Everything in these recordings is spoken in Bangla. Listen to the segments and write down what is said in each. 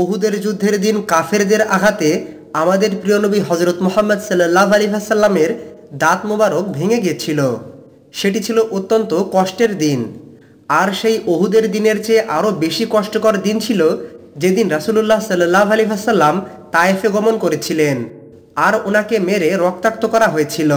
ওহুদের যুদ্ধের দিন কাফেরদের আঘাতে আমাদের প্রিয়নবী হজরত মোহাম্মদ সাল্লাহ আলী ভাসাল্লামের দাঁত মোবারক ভেঙে গিয়েছিল সেটি ছিল অত্যন্ত কষ্টের দিন আর সেই ওহুদের দিনের চেয়ে আরও বেশি কষ্টকর দিন ছিল যেদিন রাসুলুল্লাহ সাল্লাহ আলী ভাসাল্লাম তায়েফে গমন করেছিলেন আর ওনাকে মেরে রক্তাক্ত করা হয়েছিল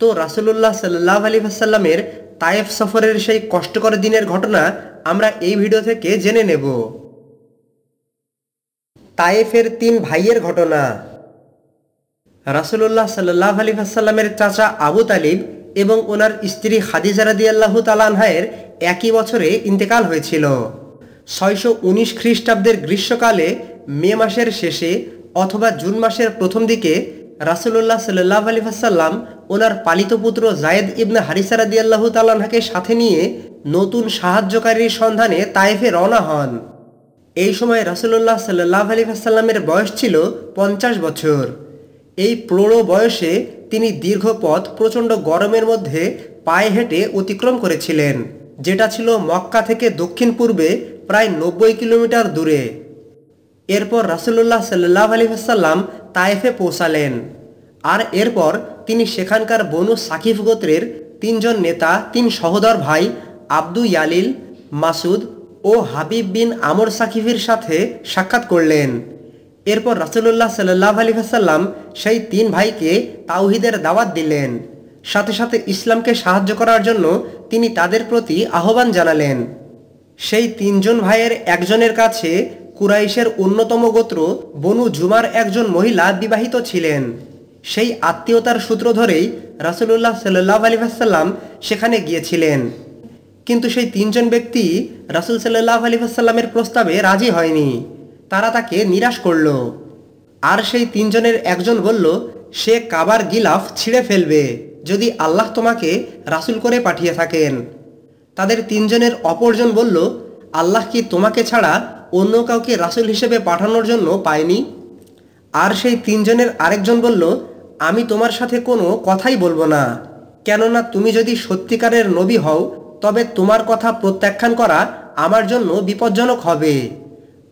তো রাসুলুল্লাহ সাল্লাহ আলী ভাসাল্লামের তায়েফ সফরের সেই কষ্টকর দিনের ঘটনা আমরা এই ভিডিও থেকে জেনে নেব তায়েফের তিন ভাইয়ের ঘটনা রাসুল্লাহ সাল্লাহ আলী ভাসাল্লামের চাচা আবু তালিব এবং ওনার স্ত্রী খাদিজা রাদি আল্লাহ তালানহায়ের একই বছরে ইন্তেকাল হয়েছিল ছয়শো উনিশ খ্রিস্টাব্দের গ্রীষ্মকালে মে মাসের শেষে অথবা জুন মাসের প্রথম দিকে রাসুল্লাহ সাল্লাহ আলী ভাসাল্লাম ওনার পালিত পুত্র জায়েদ ইবনে হারিসা রাদি আল্লাহ তালানহাকে সাথে নিয়ে নতুন সাহায্যকারীর সন্ধানে তায়েফে রওনা হন এই সময় রাসুলুল্লাহ সাল্লাহ আলী আসাল্লামের বয়স ছিল পঞ্চাশ বছর এই প্রৌঢ় বয়সে তিনি দীর্ঘ পথ প্রচণ্ড গরমের মধ্যে পায়ে হেঁটে অতিক্রম করেছিলেন যেটা ছিল মক্কা থেকে দক্ষিণ পূর্বে প্রায় নব্বই কিলোমিটার দূরে এরপর রাসুল্লাহ সাল্লাহ আলী আসাল্লাম তায়েফে পৌঁছালেন আর এরপর তিনি সেখানকার বনু সাকিফ গোত্রের তিনজন নেতা তিন সহোদর ভাই আব্দু ইয়ালিল মাসুদ ও হাবিব বিন আমর সাকিফের সাথে সাক্ষাৎ করলেন এরপর রাসুল্লাহ সাল্লাহ আলী সাল্লাম সেই তিন ভাইকে তাওহিদের দাওয়াত দিলেন সাথে সাথে ইসলামকে সাহায্য করার জন্য তিনি তাদের প্রতি আহ্বান জানালেন সেই তিনজন ভাইয়ের একজনের কাছে কুরাইশের অন্যতম গোত্র বনু জুমার একজন মহিলা বিবাহিত ছিলেন সেই আত্মীয়তার সূত্র ধরেই রাসুল্লাহ সাল্লাহ আলী ভাসাল্লাম সেখানে গিয়েছিলেন কিন্তু সেই তিনজন ব্যক্তি রাসুল সাল্লাহ আলিহাসাল্লামের প্রস্তাবে রাজি হয়নি তারা তাকে নিরাশ করল আর সেই তিনজনের একজন বলল সে কাবার গিলাফ ছিঁড়ে ফেলবে যদি আল্লাহ তোমাকে রাসুল করে পাঠিয়ে থাকেন তাদের তিনজনের অপরজন বলল আল্লাহ কি তোমাকে ছাড়া অন্য কাউকে রাসুল হিসেবে পাঠানোর জন্য পায়নি আর সেই তিনজনের আরেকজন বলল আমি তোমার সাথে কোনো কথাই বলবো না কেননা তুমি যদি সত্যিকারের নবী হও তবে তোমার কথা প্রত্যাখ্যান করা আমার জন্য বিপজ্জনক হবে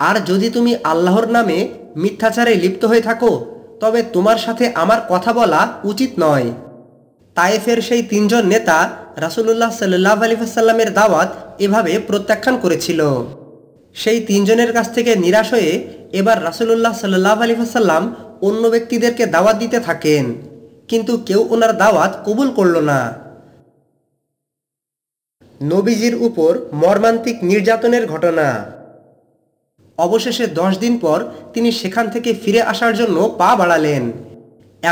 আর যদি তুমি আল্লাহর নামে মিথ্যাচারে লিপ্ত হয়ে থাকো তবে তোমার সাথে আমার কথা বলা উচিত নয় তায়েফের সেই তিনজন নেতা রাসুলুল্লাহ সাল্লাহ আলিফাসাল্লামের দাওয়াত এভাবে প্রত্যাখ্যান করেছিল সেই তিনজনের কাছ থেকে নিরাশ হয়ে এবার রাসুলুল্লাহ সাল্লাহ আলিফাসাল্লাম অন্য ব্যক্তিদেরকে দাওয়াত দিতে থাকেন কিন্তু কেউ ওনার দাওয়াত কবুল করল না নবীজির উপর মর্মান্তিক নির্যাতনের ঘটনা অবশেষে দশ দিন পর তিনি সেখান থেকে ফিরে আসার জন্য পা বাড়ালেন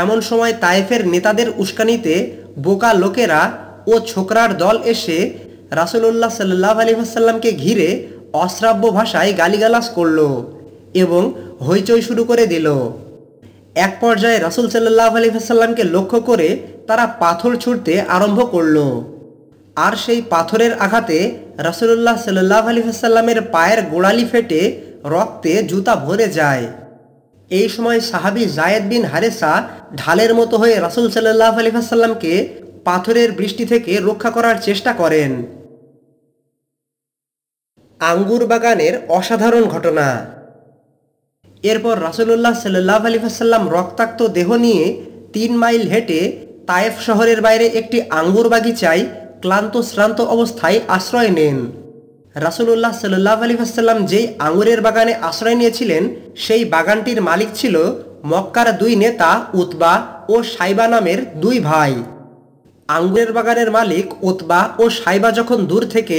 এমন সময় তায়েফের নেতাদের উস্কানিতে বোকা লোকেরা ও ছোকরার দল এসে রাসুলুল্লাহ সাল্লাহ হাসাল্লামকে ঘিরে অশ্রাব্য ভাষায় গালিগালাস করল এবং হইচই শুরু করে দিল এক পর্যায়ে রাসুল সাল্লাহ হাসাল্লামকে লক্ষ্য করে তারা পাথর ছুঁড়তে আরম্ভ করলো আর সেই পাথরের আঘাতে রাসুল্লাহ সাল্লাহ আলী সাল্লামের পায়ের গোড়ালি ফেটে রক্তে জুতা ভরে যায় এই সময় সাহাবি জায়েদ বিন হারেসা ঢালের মতো হয়ে রাসুল সাল্লাহ আলী সাল্লামকে পাথরের বৃষ্টি থেকে রক্ষা করার চেষ্টা করেন আঙ্গুর বাগানের অসাধারণ ঘটনা এরপর রাসুল্লাহ সাল্লাহ আলী সাল্লাম রক্তাক্ত দেহ নিয়ে তিন মাইল হেঁটে তায়েফ শহরের বাইরে একটি আঙ্গুর বাগিচায় ক্লান্ত শ্রান্ত অবস্থায় আশ্রয় নেন রাসুলুল্লাহ সাল্লাহ আলী আসাল্লাম যেই আঙুরের বাগানে আশ্রয় নিয়েছিলেন সেই বাগানটির মালিক ছিল মক্কার দুই নেতা উতবা ও সাইবা নামের দুই ভাই আঙ্গুরের বাগানের মালিক উতবা ও সাইবা যখন দূর থেকে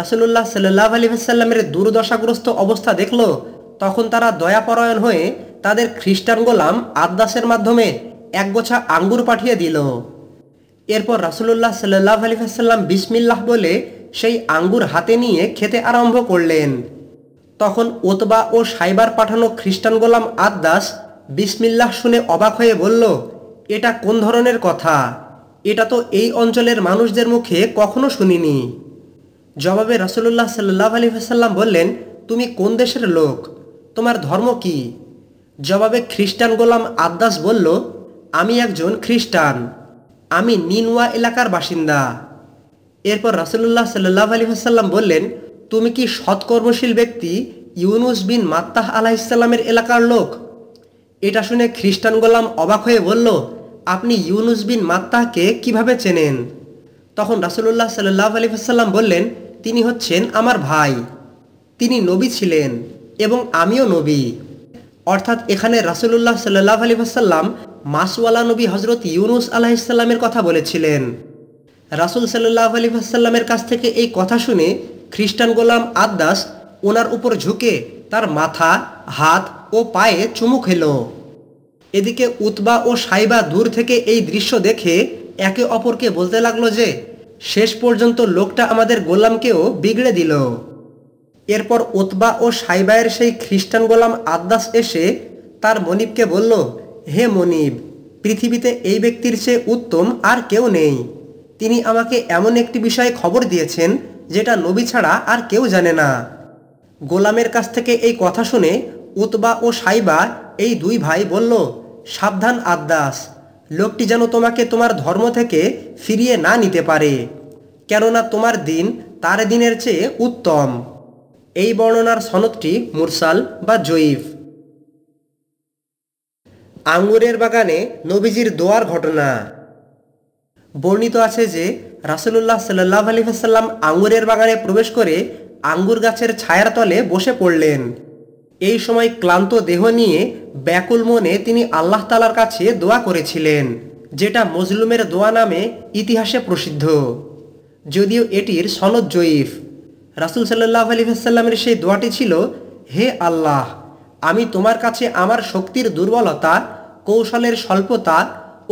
রাসুলুল্লাহ সাল্লাহ আলী আসাল্লামের দুর্দশাগ্রস্ত অবস্থা দেখল তখন তারা দয়াপরায়ণ হয়ে তাদের খ্রিস্টান গোলাম আদাসের মাধ্যমে একগোছা আঙ্গুর পাঠিয়ে দিল এরপর রাসুল্লাহ সাল্লাহ আলী সাল্লাম বিসমিল্লাহ বলে সেই আঙ্গুর হাতে নিয়ে খেতে আরম্ভ করলেন তখন ওতবা ও সাইবার পাঠানো খ্রিস্টান গোলাম আদাস বিসমিল্লাহ শুনে অবাক হয়ে বলল এটা কোন ধরনের কথা এটা তো এই অঞ্চলের মানুষদের মুখে কখনো শুনিনি জবাবে রাসুল্লাহ সাল্লাহ আলী সাল্লাম বললেন তুমি কোন দেশের লোক তোমার ধর্ম কি জবাবে খ্রিস্টান গোলাম আদাস বলল আমি একজন খ্রিস্টান আমি নিনওয়া এলাকার বাসিন্দা এরপর রাসুল্লাহ সাল্লাহ আলী হাসাল্লাম বললেন তুমি কি সৎকর্মশীল ব্যক্তি ইউনুস বিন মাত্তাহ আলাহ ইসলামের এলাকার লোক এটা শুনে খ্রিস্টান গোলাম অবাক হয়ে বলল আপনি ইউনুস বিন মাত্তাহকে কিভাবে চেনেন তখন রাসুল্লাহ সাল্লাহ আলী হাসাল্লাম বললেন তিনি হচ্ছেন আমার ভাই তিনি নবী ছিলেন এবং আমিও নবী অর্থাৎ এখানে রাসুল্লাহ সাল্লাহ আলী ভাসাল্লাম মাসওয়ালা নবী হজরত ইউনুস আলাহিসাল্লামের কথা বলেছিলেন রাসুল সাল্লাহ আলী আসাল্লামের কাছ থেকে এই কথা শুনে খ্রিস্টান গোলাম আদাস ওনার উপর ঝুঁকে তার মাথা হাত ও পায়ে চুমু খেল এদিকে উতবা ও সাইবা দূর থেকে এই দৃশ্য দেখে একে অপরকে বলতে লাগলো যে শেষ পর্যন্ত লোকটা আমাদের গোলামকেও বিগড়ে দিল এরপর ওতবা ও সাইবায়ের সেই খ্রিস্টান গোলাম আদাস এসে তার মনিবকে বলল হে মনিব পৃথিবীতে এই ব্যক্তির চেয়ে উত্তম আর কেউ নেই তিনি আমাকে এমন একটি বিষয়ে খবর দিয়েছেন যেটা নবী ছাড়া আর কেউ জানে না গোলামের কাছ থেকে এই কথা শুনে উতবা ও সাইবা এই দুই ভাই বলল সাবধান আদাস লোকটি যেন তোমাকে তোমার ধর্ম থেকে ফিরিয়ে না নিতে পারে কেননা তোমার দিন তার দিনের চেয়ে উত্তম এই বর্ণনার সনদটি মুরসাল বা জয়ীফ আঙ্গুরের বাগানে নবীজির দোয়ার ঘটনা বর্ণিত আছে যে রাসুল্লাহ সাল্লাহ আলী সাল্লাম আঙ্গুরের বাগানে প্রবেশ করে আঙ্গুর গাছের ছায়ার তলে বসে পড়লেন এই সময় ক্লান্ত দেহ নিয়ে ব্যাকুল মনে তিনি আল্লাহ তালার কাছে দোয়া করেছিলেন যেটা মজলুমের দোয়া নামে ইতিহাসে প্রসিদ্ধ যদিও এটির সনদ জয়ীফ রাসুল সাল্লাহ আলী সাল্লামের সেই দোয়াটি ছিল হে আল্লাহ আমি তোমার কাছে আমার শক্তির দুর্বলতা কৌশলের স্বল্পতা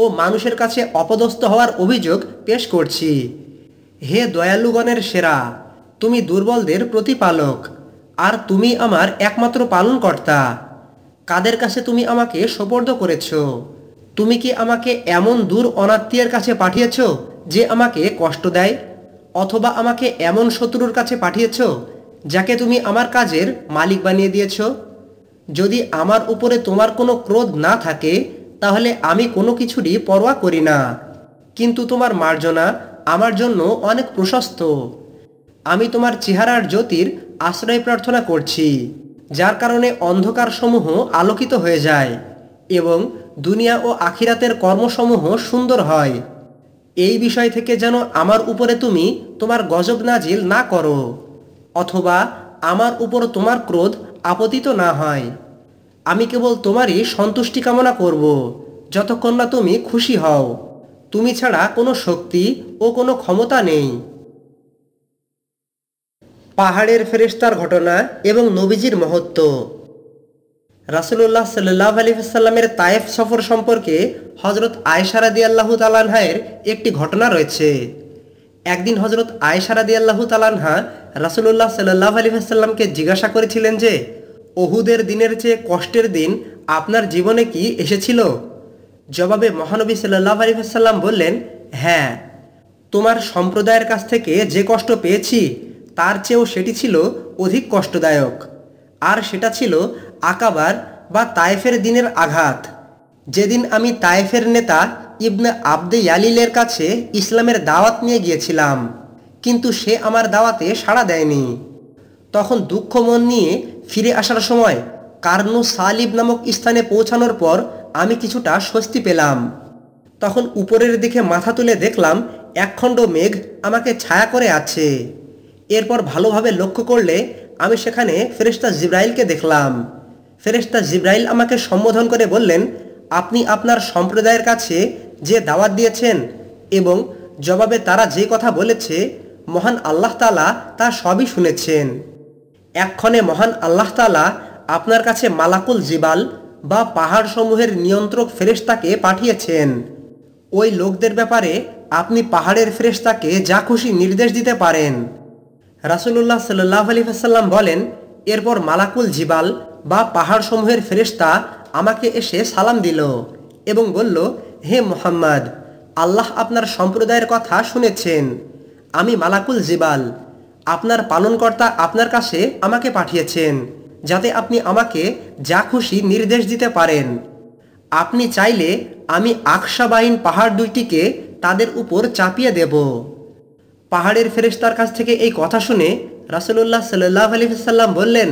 ও মানুষের কাছে অপদস্থ হওয়ার অভিযোগ পেশ করছি হে দয়ালুগণের সেরা তুমি দুর্বলদের প্রতিপালক আর তুমি আমার একমাত্র পালনকর্তা কাদের কাছে তুমি আমাকে সোপর্দ করেছ তুমি কি আমাকে এমন দূর অনাত্মীয়ের কাছে পাঠিয়েছ যে আমাকে কষ্ট দেয় অথবা আমাকে এমন শত্রুর কাছে পাঠিয়েছ যাকে তুমি আমার কাজের মালিক বানিয়ে দিয়েছো যদি আমার উপরে তোমার কোনো ক্রোধ না থাকে তাহলে আমি কোনো কিছুরই পরোয়া করি না কিন্তু তোমার মার্জনা আমার জন্য অনেক প্রশস্ত আমি তোমার চেহারার জ্যোতির আশ্রয় প্রার্থনা করছি যার কারণে অন্ধকারসমূহ আলোকিত হয়ে যায় এবং দুনিয়া ও আখিরাতের কর্মসমূহ সুন্দর হয় এই বিষয় থেকে যেন আমার উপরে তুমি তোমার গজব নাজিল না করো অথবা আমার উপর তোমার ক্রোধ আপতিত না হয় আমি কেবল তোমারই সন্তুষ্টি কামনা করব যতক্ষণ না তুমি খুশি হও তুমি ছাড়া কোনো শক্তি ও কোনো ক্ষমতা নেই পাহাড়ের ফেরিস্তার ঘটনা এবং নবীজির মহত্ব রাসুল্লাহ সাল্লাহ আলিফাসাল্লামের তায়েফ সফর সম্পর্কে হজরত আয়সারাদি আল্লাহ তালানহায়ের একটি ঘটনা রয়েছে একদিন হজরত আয়সারাদি আল্লাহ তালানহা রাসুল্লাহ সাল্লাহ আলিফাসাল্লামকে জিজ্ঞাসা করেছিলেন যে ওহুদের দিনের চেয়ে কষ্টের দিন আপনার জীবনে কি এসেছিল জবাবে মহানবী সাল্লাহ আলিফাসাল্লাম বললেন হ্যাঁ তোমার সম্প্রদায়ের কাছ থেকে যে কষ্ট পেয়েছি তার চেয়েও সেটি ছিল অধিক কষ্টদায়ক আর সেটা ছিল আকাবার বা তায়েফের দিনের আঘাত যেদিন আমি তায়েফের নেতা ইবনে আবদে ইয়ালিলের কাছে ইসলামের দাওয়াত নিয়ে গিয়েছিলাম কিন্তু সে আমার দাওয়াতে সাড়া দেয়নি তখন দুঃখ মন নিয়ে ফিরে আসার সময় কার্নু সালিব নামক স্থানে পৌঁছানোর পর আমি কিছুটা স্বস্তি পেলাম তখন উপরের দিকে মাথা তুলে দেখলাম একখণ্ড মেঘ আমাকে ছায়া করে আছে এরপর ভালোভাবে লক্ষ্য করলে আমি সেখানে ফেরেস্তা জিব্রাইলকে দেখলাম ফেরেস্তা জিব্রাইল আমাকে সম্বোধন করে বললেন আপনি আপনার সম্প্রদায়ের কাছে যে দাওয়াত দিয়েছেন এবং জবাবে তারা যে কথা বলেছে মহান আল্লাহ তালা তা সবই শুনেছেন এক্ষণে মহান আল্লাহ তালা আপনার কাছে মালাকুল জিবাল বা পাহাড়সমূহের নিয়ন্ত্রক ফেরেস্তাকে পাঠিয়েছেন ওই লোকদের ব্যাপারে আপনি পাহাড়ের ফেরেস্তাকে যা খুশি নির্দেশ দিতে পারেন রাসুল্লাহ সাল্লাহ আলী ফাসাল্লাম বলেন এরপর মালাকুল জিবাল বা পাহাড়সমূহের ফেরেস্তা আমাকে এসে সালাম দিল এবং বলল হে মোহাম্মদ আল্লাহ আপনার সম্প্রদায়ের কথা শুনেছেন আমি মালাকুল জিবাল আপনার পালনকর্তা আপনার কাছে আমাকে পাঠিয়েছেন যাতে আপনি আমাকে যা খুশি নির্দেশ দিতে পারেন আপনি চাইলে আমি আকশাবাইন পাহাড় দুইটিকে তাদের উপর চাপিয়ে দেব পাহাড়ের ফেরেস্তার কাছ থেকে এই কথা শুনে রাসুলুল্লাহ সাল্লাহ আলিফাল্লাম বললেন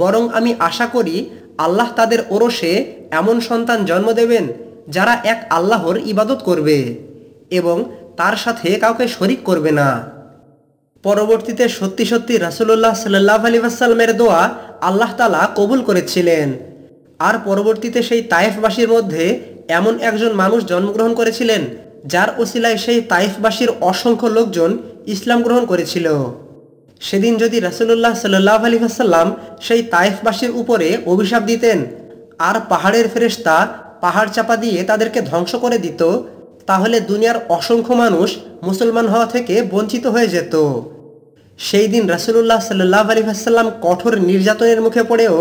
বরং আমি আশা করি আল্লাহ তাদের ওরসে এমন সন্তান জন্ম দেবেন যারা এক আল্লাহর ইবাদত করবে এবং তার সাথে কাউকে শরিক করবে না পরবর্তীতে সত্যি সত্যি রাসুল্লাহ সাল্লাহ আলী আসাল্লামের দোয়া আল্লাহ তালা কবুল করেছিলেন আর পরবর্তীতে সেই তায়েফবাসীর মধ্যে এমন একজন মানুষ জন্মগ্রহণ করেছিলেন যার ওসিলায় সেই তাইফবাসীর অসংখ্য লোকজন ইসলাম গ্রহণ করেছিল সেদিন যদি রাসুল্লাহ সাল্লাহ আলী আসাল্লাম সেই তাইফবাসীর উপরে অভিশাপ দিতেন আর পাহাড়ের ফেরেস্তা পাহাড় চাপা দিয়ে তাদেরকে ধ্বংস করে দিত তাহলে দুনিয়ার অসংখ্য মানুষ মুসলমান হওয়া থেকে বঞ্চিত হয়ে যেত সেই দিন রাসুল্লাহ সাল্লাহ আলী ভাসাল্লাম কঠোর নির্যাতনের মুখে পড়েও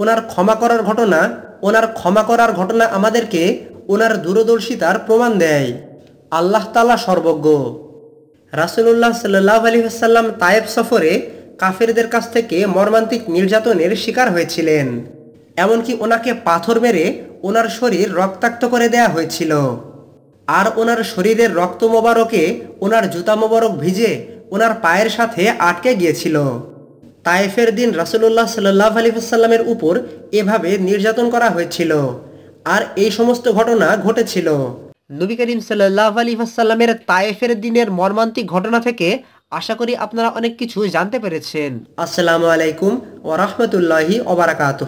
ওনার ক্ষমা করার ঘটনা ওনার ক্ষমা করার ঘটনা আমাদেরকে ওনার দূরদর্শিতার প্রমাণ দেয় আল্লাহ তালা সর্বজ্ঞ রাসুল্লাহ সাল্লাহ আলী ভাসাল্লাম তায়েব সফরে কাফেরদের কাছ থেকে মর্মান্তিক নির্যাতনের শিকার হয়েছিলেন এমনকি ওনাকে পাথর মেরে ওনার শরীর রক্তাক্ত করে দেয়া হয়েছিল আর ওনার শরীরের রক্ত মোবারকে ওনার জুতা মোবারক ভিজে ওনার পায়ের সাথে আটকে গিয়েছিল তায়েফের দিন রাসুল্লাহ সাল্লাহ আলিফাসাল্লামের উপর এভাবে নির্যাতন করা হয়েছিল আর এই সমস্ত ঘটনা ঘটেছিল নবী করিম সাল্লাহ আলিফাসাল্লামের তায়েফের দিনের মর্মান্তিক ঘটনা থেকে আশা করি আপনারা অনেক কিছু জানতে পেরেছেন আসসালামু আলাইকুম ওরহমতুল্লাহি ওবরাকাত